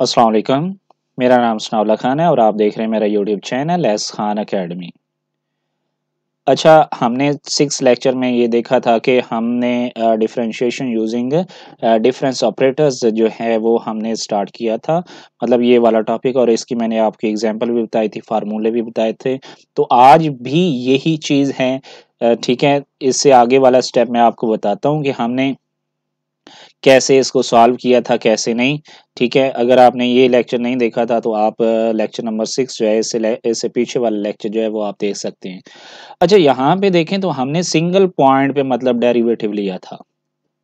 असलकम मेरा नाम सनाउला खान है और आप देख रहे हैं मेरा YouTube channel S Khan academy अच्छा हमने सिक्स लेक्चर में ये देखा था कि हमने डिफ्रेंशिएशन यूजिंग डिफरेंस ऑपरेटर्स जो है वो हमने स्टार्ट किया था मतलब ये वाला टॉपिक और इसकी मैंने आपकी एग्जांपल भी बताई थी फार्मूले भी बताए थे तो आज भी यही चीज़ है ठीक है इससे आगे वाला स्टेप मैं आपको बताता हूँ कि हमने कैसे इसको सॉल्व किया था कैसे नहीं ठीक है अगर आपने ये लेक्चर नहीं देखा था तो आप लेक्चर नंबर सिक्स जो है इससे इससे पीछे वाला लेक्चर जो है वो आप देख सकते हैं अच्छा यहाँ पे देखें तो हमने सिंगल पॉइंट पे मतलब डेरिवेटिव लिया था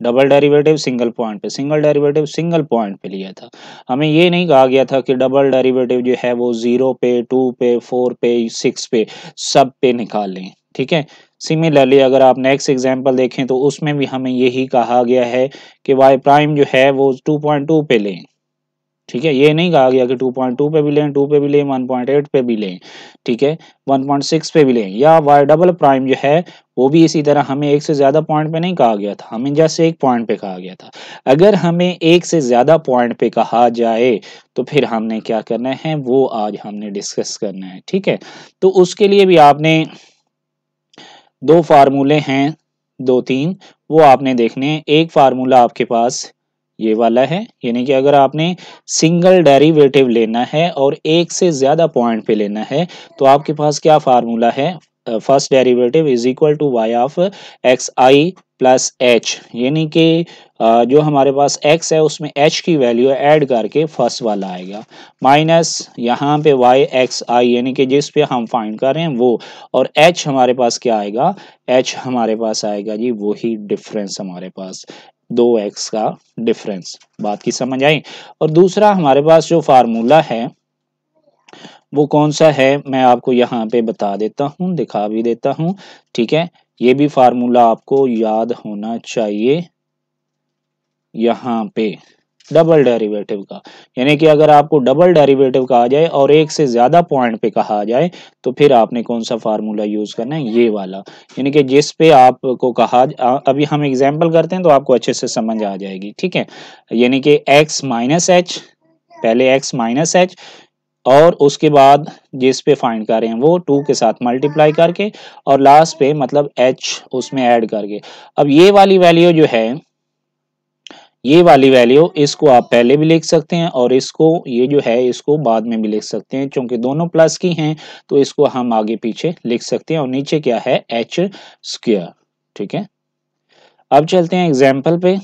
डबल डेरिवेटिव सिंगल पॉइंट पे सिंगल डेरिवेटिव सिंगल पॉइंट पे लिया था हमें ये नहीं कहा गया था कि डबल डेरिवेटिव जो है वो जीरो पे टू पे फोर पे सिक्स पे सब पे निकाल लें ठीक है सिमिलरली अगर आप नेक्स्ट एग्जाम्पल देखें तो उसमें भी हमें यही कहा गया है कि वाई प्राइम जो है वो टू पॉइंट टू पे लें ठीक है ये नहीं कहा गया कि 2.2 पे भी लें 2 पे भी लें 1.8 पे भी लें ठीक है 1.6 पे भी लें या वाई डबल प्राइम जो है वो भी इसी तरह हमें एक से ज़्यादा पॉइंट पे नहीं कहा गया था हमें जैसे एक पॉइंट पे कहा गया था अगर हमें एक से ज़्यादा पॉइंट पे कहा जाए तो फिर हमने क्या करना है वो आज हमने डिस्कस करना है ठीक है तो उसके लिए भी आपने दो फार्मूले हैं दो तीन वो आपने देखने एक फार्मूला आपके पास ये वाला है यानी कि अगर आपने सिंगल डेरिवेटिव लेना है और एक से ज़्यादा पॉइंट पे लेना है तो आपके पास क्या फार्मूला है first derivative is equal to y of x i plus h यानी कि जो हमारे पास x है उसमें h की वैल्यू ऐड करके फर्स्ट वाला आएगा माइनस यहाँ पे y x i यानी कि जिस पे हम फाइंड कर रहे हैं वो और h हमारे पास क्या आएगा h हमारे पास आएगा जी वही डिफरेंस हमारे पास दो एक्स का डिफरेंस बात की समझ आई और दूसरा हमारे पास जो फार्मूला है वो कौन सा है मैं आपको यहाँ पे बता देता हूँ दिखा भी देता हूँ ठीक है ये भी फार्मूला आपको याद होना चाहिए यहाँ पे डबल डेरिवेटिव का यानी कि अगर आपको डबल डेरिवेटिव कहा जाए और एक से ज्यादा पॉइंट पे कहा जाए तो फिर आपने कौन सा फार्मूला यूज करना है ये वाला यानी कि जिस पे आपको कहा अभी हम एग्जाम्पल करते हैं तो आपको अच्छे से समझ आ जाएगी ठीक है यानी कि एक्स माइनस एच पहले एक्स माइनस एच और उसके बाद जिस पे फाइंड कर रहे हैं वो टू के साथ मल्टीप्लाई करके और लास्ट पे मतलब एच उसमें एड करके अब ये वाली वैल्यू जो है ये वाली वैल्यू इसको आप पहले भी लिख सकते हैं और इसको ये जो है इसको बाद में भी लिख सकते हैं क्योंकि दोनों प्लस की हैं तो इसको हम आगे पीछे लिख सकते हैं और नीचे क्या है एच स्क्र ठीक है अब चलते हैं एग्जाम्पल पे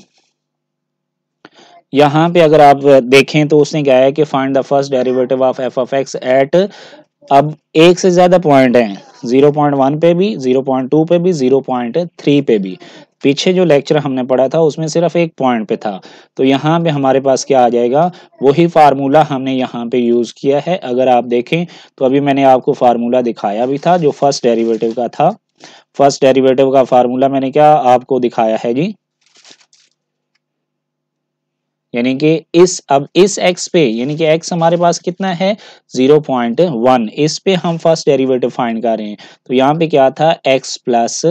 यहां पे अगर आप देखें तो उसने क्या है कि find the first derivative of f of x at अब एक से ज्यादा पॉइंट है 0.1 पे भी 0.2 पे भी 0.3 पे भी पीछे जो लेक्चर हमने पढ़ा था उसमें सिर्फ एक पॉइंट पे था तो यहाँ पे हमारे पास क्या आ जाएगा वही फार्मूला हमने यहाँ पे यूज किया है अगर आप देखें तो अभी मैंने आपको फार्मूला दिखाया भी था जो फर्स्ट डेरिवेटिव का था फर्स्ट डेरिवेटिव का फार्मूला मैंने क्या आपको दिखाया है जी यानी कि इस अब इस एक्स पे यानी कि एक्स हमारे पास कितना है जीरो पॉइंट वन इस पे हम फर्स्ट डेरिवेटिव फाइंड कर रहे हैं तो यहाँ पे क्या था एक्स प्लस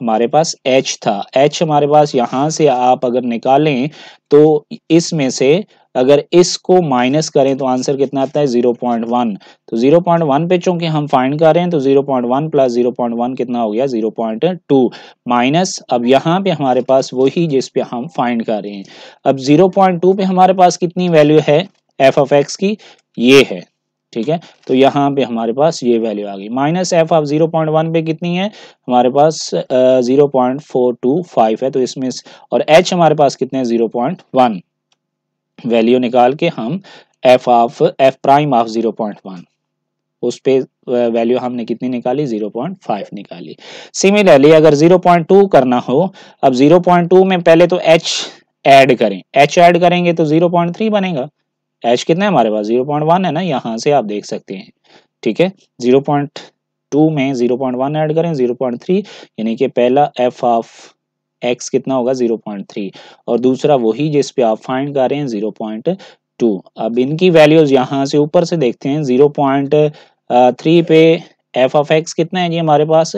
हमारे पास एच था एच हमारे पास यहां से आप अगर निकालें तो इसमें से अगर इसको माइनस करें तो आंसर कितना आता है 0.1 तो 0.1 पे चूंकि हम फाइंड कर रहे हैं तो 0.1 प्लस जीरो कितना हो गया 0.2 माइनस अब यहाँ पे हमारे पास वही जिस पे हम फाइंड कर रहे हैं अब 0.2 पे हमारे पास कितनी वैल्यू है एफ ऑफ एक्स की ये है ठीक है तो यहाँ पे हमारे पास ये वैल्यू आ गई minus f of zero point one पे कितनी है हमारे पास zero point four two five है तो इसमें और एच हमारे पास कितने जीरो पॉइंट वन वैल्यू निकाल के हम f of f prime of zero point one उस पे वैल्यू हमने कितनी निकाली 0.5 निकाली सिमिलरली अगर 0.2 करना हो अब 0.2 में पहले तो h ऐड करें h ऐड करेंगे तो 0.3 बनेगा एच कितना है हमारे पास जीरो पॉइंट वन है ना यहाँ से आप देख सकते हैं ठीक है जीरो पॉइंट टू में जीरो पॉइंट वन एड करें जीरो पॉइंट थ्री यानी कि पहला एफ ऑफ एक्स कितना होगा जीरो पॉइंट थ्री और दूसरा वही जिस पे आप फाइंड कर रहे हैं जीरो पॉइंट टू अब इनकी वैल्यूज यहाँ से ऊपर से देखते हैं जीरो पॉइंट थ्री पे एफ ऑफ एक्स कितना है जी हमारे पास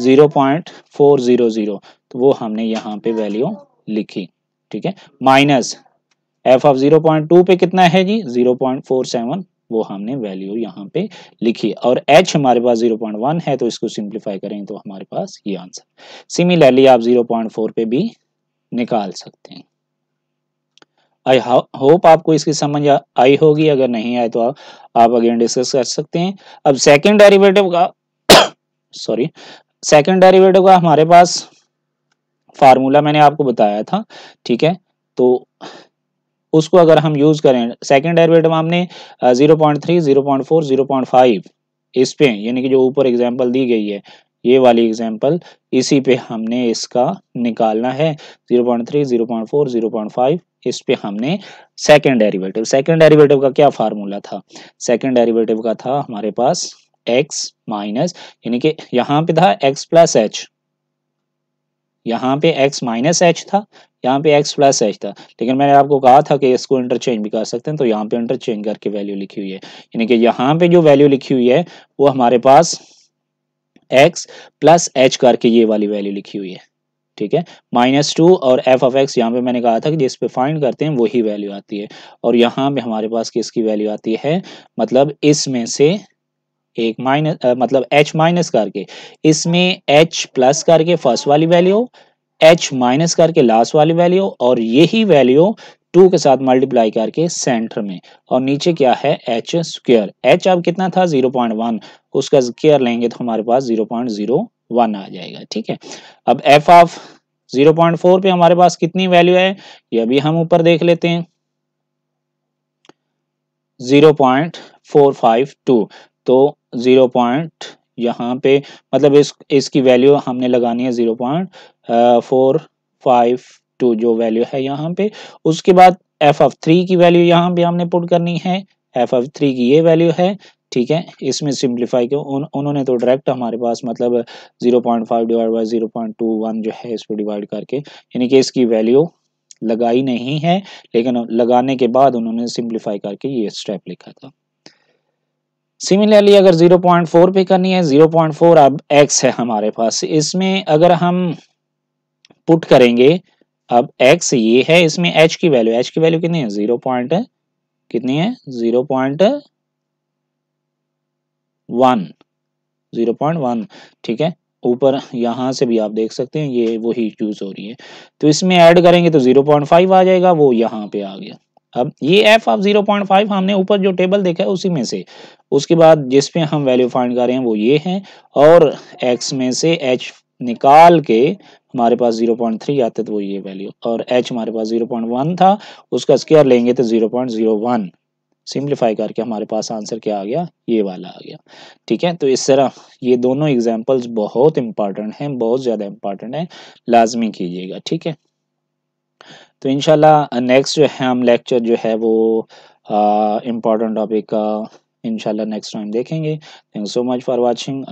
zero point four zero zero तो वो हमने यहाँ पे वैल्यू लिखी ठीक है minus f of zero point two पे कितना है जी जीरो पॉइंट फोर सेवन वो हमने वैल्यू यहाँ पे लिखी और एच हमारे पास जीरो पॉइंट वन है तो इसको सिंप्लीफाई करें तो हमारे पास ये आंसर सिमिलरली आप जीरो पॉइंट फोर पे भी निकाल सकते हैं आई होप आपको इसकी समझ आई होगी अगर नहीं आए तो आ, आप अगेन डिस्कस कर सकते हैं अब सेकंड डेरिवेटिव का सॉरी सेकंड डेरिवेटिव का हमारे पास फार्मूला मैंने आपको बताया था ठीक है तो उसको अगर हम यूज करें सेकेंड डेरिवेटिव हमने zero point three zero point four zero point five इस पे यानी कि जो ऊपर एग्जाम्पल दी गई है ये वाली एग्जाम्पल इसी पे हमने इसका निकालना है zero point three zero point four zero point five इस पे हमने सेकेंड डेरिवेटिव सेकेंड डेरिवेटिव का क्या फार्मूला था सेकेंड डेरिवेटिव का था हमारे पास एक्स माइनस यानी कि यहाँ पे था एक्स प्लस एच यहाँ पे x माइनस एच था यहाँ पे x प्लस एच था लेकिन मैंने आपको कहा था कि इसको इंटरचेंज भी कर सकते हैं तो यहाँ पे इंटरचेंज करके वैल्यू लिखी हुई है यानी कि यहाँ पे जो वैल्यू लिखी हुई है वो हमारे पास x प्लस एच करके ये वाली वैल्यू लिखी हुई है ठीक है माइनस टू और एफ ऑफ एक्स यहाँ पे मैंने कहा था कि जिस पे फाइंड करते हैं वही वैल्यू आती है और यहाँ पे हमारे पास किसकी वैल्यू आती है मतलब इसमें से एक माइनस मतलब एच माइनस करके इसमें एच प्लस करके फर्स्ट वाली वैल्यू एच माइनस करके लास्ट वाली वैल्यू और यही वैल्यू टू के साथ मल्टीप्लाई करके सेंटर में और नीचे क्या है एच स्क्र एच अब कितना था जीरो पॉइंट वन उसका स्क्र लेंगे तो हमारे पास जीरो पॉइंट जीरो वन आ जाएगा ठीक है अब f of zero point four पे हमारे पास कितनी वैल्यू है ये भी हम ऊपर देख लेते हैं zero point four five two तो ज़ीरो पॉइंट यहाँ पे मतलब इस इसकी वैल्यू हमने लगानी है zero point four five two जो वैल्यू है यहाँ पे उसके बाद एफ एफ थ्री की वैल्यू यहाँ पे हमने पुट करनी है एफ एफ थ्री की ये वैल्यू है ठीक है इसमें सिंप्लीफाई क्यों उन, उन्होंने तो डायरेक्ट हमारे पास मतलब zero point five divide by zero point two one जो है इसको डिवाइड करके यानी कि इसकी वैल्यू लगाई नहीं है लेकिन लगाने के बाद उन्होंने सिंप्लीफाई करके ये स्टेप लिखा था सिमिलरली अगर 0.4 पे करनी है 0.4 अब x है हमारे पास इसमें अगर हम पुट करेंगे अब x ये है इसमें h की वैल्यू h की वैल्यू कितनी है जीरो पॉइंट कितनी है zero point one zero point one ठीक है ऊपर यहां से भी आप देख सकते हैं ये वही चूज हो रही है तो इसमें ऐड करेंगे तो जीरो पॉइंट फाइव आ जाएगा वो यहां पे आ गया अब ये f of zero point five हमने ऊपर जो टेबल देखा है उसी में से उसके बाद जिसपे हम वैल्यू फाइंड कर रहे हैं वो ये है और एक्स में से एच निकाल के हमारे पास 0.3 आते तो वो ये वैल्यू और एच हमारे पास 0.1 था उसका स्केयर लेंगे तो 0.01 सिंप्लीफाई करके हमारे पास आंसर क्या आ गया ये वाला आ गया ठीक है तो इस तरह ये दोनों एग्जाम्पल्स बहुत इंपॉर्टेंट हैं बहुत ज़्यादा इंपॉर्टेंट है लाजमी कीजिएगा ठीक है तो इनशाला नेक्स्ट जो है हम लेक्चर जो है वो इम्पोर्टेंट टॉपिक का इनशाला नेक्स्ट टाइम देखेंगे thank so much for watching